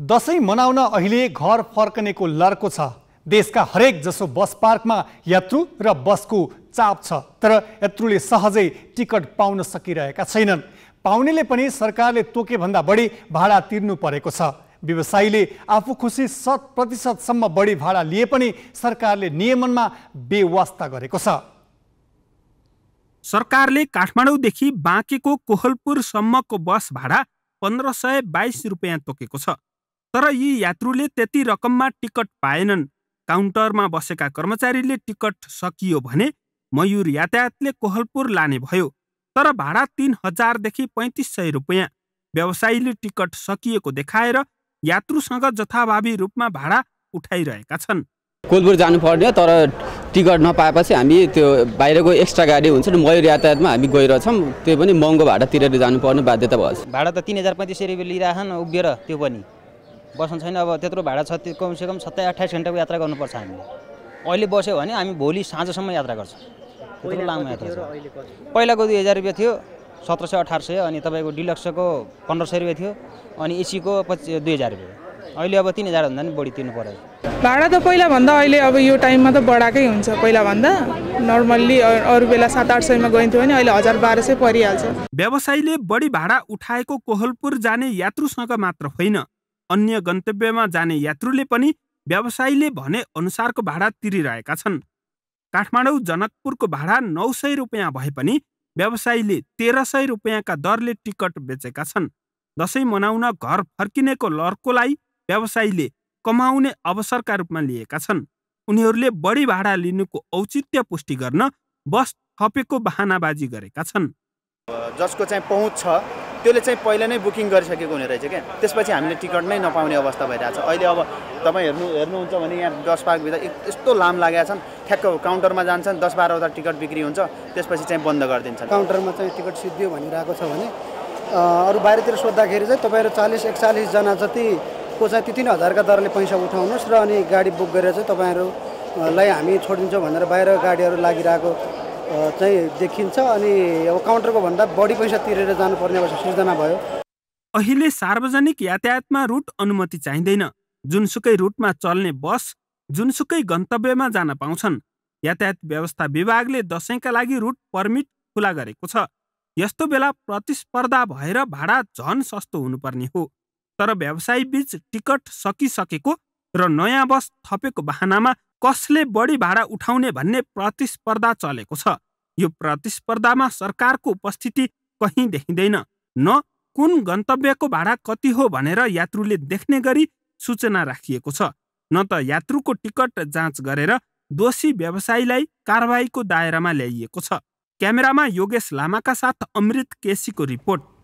दसैँ मनाउन अहिले घर फर्कनेको लर्को छ देशका हरेक जसो बस पार्कमा यात्रु र बसको चाप छ तर यात्रुले सहजै टिकट पाउन सकिरहेका छैनन् पाउनेले पनि सरकारले तोकेभन्दा बढी भाडा तिर्नु परेको छ व्यवसायीले आफू खुसी शत प्रतिशतसम्म बढी भाडा लिए पनि सरकारले नियमनमा बेवास्ता गरेको छ सरकारले काठमाडौँदेखि बाँकेको कोहलपुरसम्मको बस भाडा पन्ध्र सय बाइस रुपियाँ तोकेको छ तर यी यात्रुले त्यति रकममा टिकट पाएनन् काउन्टरमा बसेका कर्मचारीले टिकट सकियो भने मयूर यातायातले कोहलपुर लाने भयो तर भाडा तिन हजारदेखि पैँतिस सय रुपियाँ व्यवसायीले टिकट सकिएको देखाएर यात्रुसँग जथाभावी रूपमा भाडा उठाइरहेका छन् कोलपुर जानुपर्ने तर टिकट नपाएपछि हामी त्यो बाहिरको एक्स्ट्रा गाडी हुन्छ नि मयूर यातायातमा हामी गइरहेछौँ त्यो पनि महँगो भाडा तिरेर जानुपर्ने बाध्यता भयो भाडा त तिन हजार पैँतिस सय रुपियाँ लिइरहेछन् उभिएर त्यो पनि बस्नु छैन अब त्यत्रो भाडा छ त्यो कमसेकम सत्ताइस अट्ठाइस घन्टाको यात्रा गर्नुपर्छ हामीले अहिले बस्यो भने हामी भोलि साँझसम्म यात्रा गर्छ लामो यात्रा छ पहिलाको दुई हजार रुपियाँ थियो सत्र सय अठार सय अनि तपाईँको डिलक्सको पन्ध्र सय रुपियाँ थियो अनि एसीको पच्चिस दुई हजार रुपियाँ अहिले अब तिन हजारभन्दा पनि बढी तिर्नु पर्यो भाडा त पहिलाभन्दा अहिले अब यो टाइममा त बढाएकै हुन्छ पहिलाभन्दा नर्मल्ली अरू बेला सात आठ सयमा गइन्थ्यो भने अहिले हजार बाह्र सय परिहाल्छ व्यवसायीले बढी भाडा उठाएको कोहलपुर जाने यात्रुसँग मात्र होइन अन्य गन्तव्यमा जाने यात्रुले पनि व्यवसायीले भने अनुसारको भाडा तिरिरहेका छन् काठमाडौँ जनकपुरको भाडा नौ सय रुपियाँ भए पनि व्यवसायीले तेह्र सय रुपियाँका दरले टिकट बेचेका छन् दसैँ मनाउन घर फर्किनेको लर्कोलाई व्यवसायीले कमाउने अवसरका रूपमा लिएका छन् उनीहरूले बढी भाडा लिनुको औचित्य पुष्टि गर्न बस थपेको बहानाबाजी गरेका छन् जसको चाहिँ पहुँच छ त्यसले चाहिँ पहिला नै बुकिङ गरिसकेको हुने रहेछ क्या त्यसपछि हामीले टिकट नै नपाउने अवस्था भइरहेको छ अहिले अब तपाईँ हेर्नु हेर्नुहुन्छ भने यहाँ दस पार्कभित्र यस्तो लाम लागेका छन् ठ्याक्क काउन्टरमा जान्छन् दस बाह्रवटा टिकट बिक्री हुन्छ त्यसपछि चाहिँ बन्द गरिदिन्छ काउन्टरमा चाहिँ टिकट सिद्धियो भनिरहेको छ भने अरू बाहिरतिर सोद्धाखेरि चाहिँ तपाईँहरू चालिस एकचालिसजना जतिको चाहिँ त्यति तिन हजारका दरले पैसा उठाउनुहोस् र अनि गाडी बुक गरेर चाहिँ तपाईँहरूलाई हामी छोडिदिन्छौँ भनेर बाहिर गाडीहरू लागिरहेको चाहिँ देखिन्छ अनि अब काउन्टरको भन्दा बढी पैसा तिरेर जानुपर्ने अवस्था सिर्जना भयो अहिले सार्वजनिक यातायातमा रुट अनुमति चाहिँदैन जुनसुकै रुटमा चल्ने बस जुनसुकै गन्तव्यमा जान पाउँछन् यातायात व्यवस्था विभागले दसैँका लागि रुट पर्मिट खुला गरेको छ यस्तो बेला प्रतिस्पर्धा भएर भाडा झन सस्तो हुनुपर्ने हो तर व्यवसायीबीच टिकट सकिसकेको र नयाँ बस थपेको बाहनामा कसले बढी भाडा उठाउने भन्ने प्रतिस्पर्धा चलेको छ यो प्रतिस्पर्धामा सरकारको उपस्थिति कहीँ देखिँदैन न कुन गन्तव्यको भाडा कति हो भनेर यात्रुले देख्ने गरी सूचना राखिएको छ न त यात्रुको टिकट जाँच गरेर दोषी व्यवसायीलाई कारवाहीको दायरामा ल्याइएको छ क्यामेरामा योगेश लामाका साथ अमृत केसीको रिपोर्ट